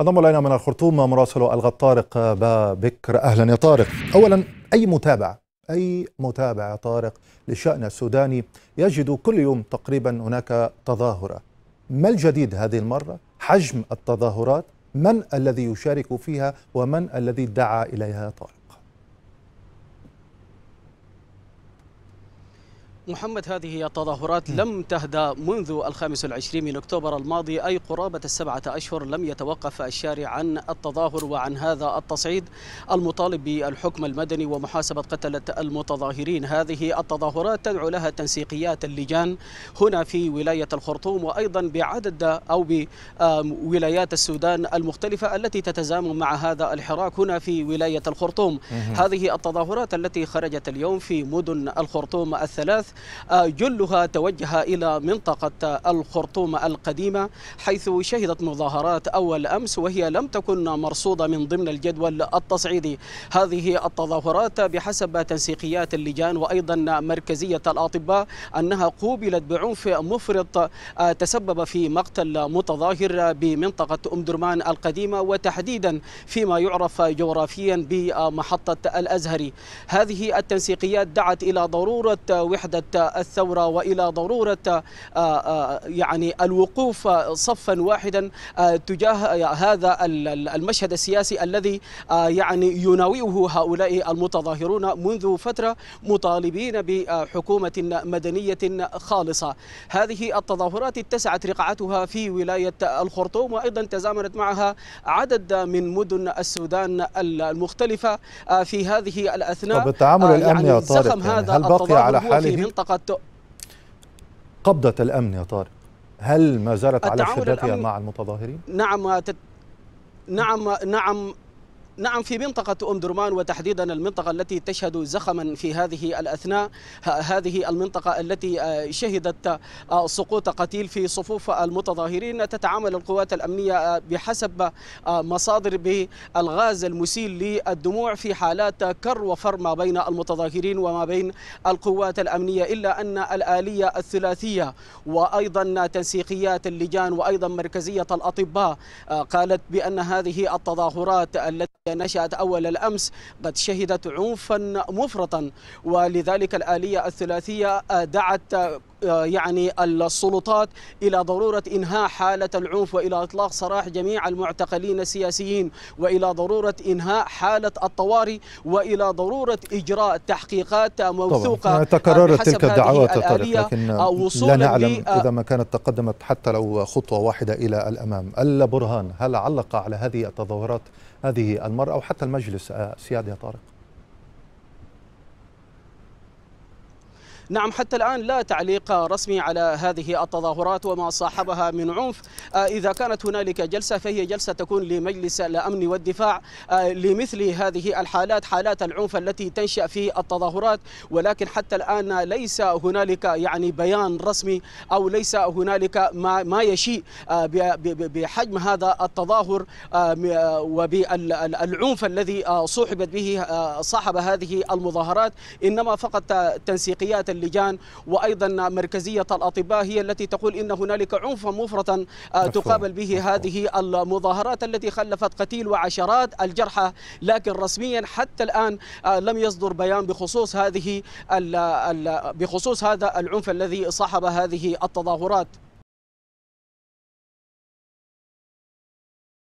انضم الينا من الخرطوم مراسل الغد طارق بكر اهلا يا طارق اولا اي متابع اي متابع يا طارق للشان السوداني يجد كل يوم تقريبا هناك تظاهره ما الجديد هذه المره حجم التظاهرات من الذي يشارك فيها ومن الذي دعا اليها طارق محمد هذه التظاهرات لم تهدأ منذ الخامس والعشرين من أكتوبر الماضي أي قرابة السبعة أشهر لم يتوقف الشارع عن التظاهر وعن هذا التصعيد المطالب بالحكم المدني ومحاسبة قتلة المتظاهرين هذه التظاهرات تدعو لها تنسيقيات اللجان هنا في ولاية الخرطوم وأيضا بعدد أو بولايات السودان المختلفة التي تتزامن مع هذا الحراك هنا في ولاية الخرطوم هذه التظاهرات التي خرجت اليوم في مدن الخرطوم الثلاث الحديث آه، جلها توجه إلى منطقة الخرطوم القديمة حيث شهدت مظاهرات أول أمس وهي لم تكن مرصودة من ضمن الجدول التصعيدي هذه التظاهرات بحسب تنسيقيات اللجان وأيضا مركزية الأطباء أنها قوبلت بعنف مفرط آه، تسبب في مقتل متظاهر بمنطقة أم درمان القديمة وتحديدا فيما يعرف جغرافيا بمحطة الأزهري هذه التنسيقيات دعت إلى ضرورة وحدة الثورة وإلى ضرورة آه، آه، يعني الوقوف آه، صفا واحدا تجاه هذا المشهد السياسي الذي يعني يناوئه هؤلاء المتظاهرون منذ فترة مطالبين بحكومة مدنية خالصة هذه التظاهرات اتسعت رقعتها في ولاية الخرطوم وأيضا تزامنت معها عدد من مدن السودان المختلفة في هذه الأثناء طب التعامل الأمني يعني يا طارق يعني هل بقي على حاله التقطته قبضة الأمن يا طارق هل ما زالت على شدتها مع المتظاهرين؟ نعم نعم نعم نعم في منطقة أم درمان وتحديدا المنطقة التي تشهد زخما في هذه الأثناء هذه المنطقة التي آه، شهدت آه، سقوط قتيل في صفوف المتظاهرين تتعامل القوات الأمنية آه، بحسب مصادر بالغاز المسيل للدموع في حالات كر وفر ما بين المتظاهرين وما بين القوات الأمنية إلا أن الآلية الثلاثية وأيضا تنسيقيات اللجان وأيضا مركزية الأطباء قالت بأن هذه التظاهرات التي نشأت أول الأمس قد شهدت عنفا مفرطا ولذلك الآلية الثلاثية دعت آه، يعني السلطات إلى ضرورة إنهاء حالة العنف وإلى إطلاق سراح جميع المعتقلين السياسيين وإلى ضرورة إنهاء حالة الطوارئ وإلى ضرورة إجراء تحقيقات موثوقة طبعا. تكررت تلك الدعوات طارق لكن آه، لا نعلم آه، إذا ما كانت تقدمت حتى لو خطوة واحدة إلى الأمام البرهان هل علق على هذه التظاهرات هذه المرأة أو حتى المجلس سيادة يا طارق نعم حتى الآن لا تعليق رسمي على هذه التظاهرات وما صاحبها من عنف آه، إذا كانت هنالك جلسة فهي جلسة تكون لمجلس الأمن والدفاع آه، لمثل هذه الحالات حالات العنف التي تنشأ في التظاهرات ولكن حتى الآن ليس هنالك يعني بيان رسمي أو ليس هنالك ما, ما يشيء آه، بحجم هذا التظاهر وبالعنف الذي صحبت به صاحب هذه المظاهرات إنما فقط تنسيقيات اللجان وايضا مركزيه الاطباء هي التي تقول ان هنالك عنفا مفرطا آه، تقابل به هذه المظاهرات التي خلفت قتيل وعشرات الجرحى لكن رسميا حتى الان آه، لم يصدر بيان بخصوص هذه بخصوص هذا العنف الذي صاحب هذه التظاهرات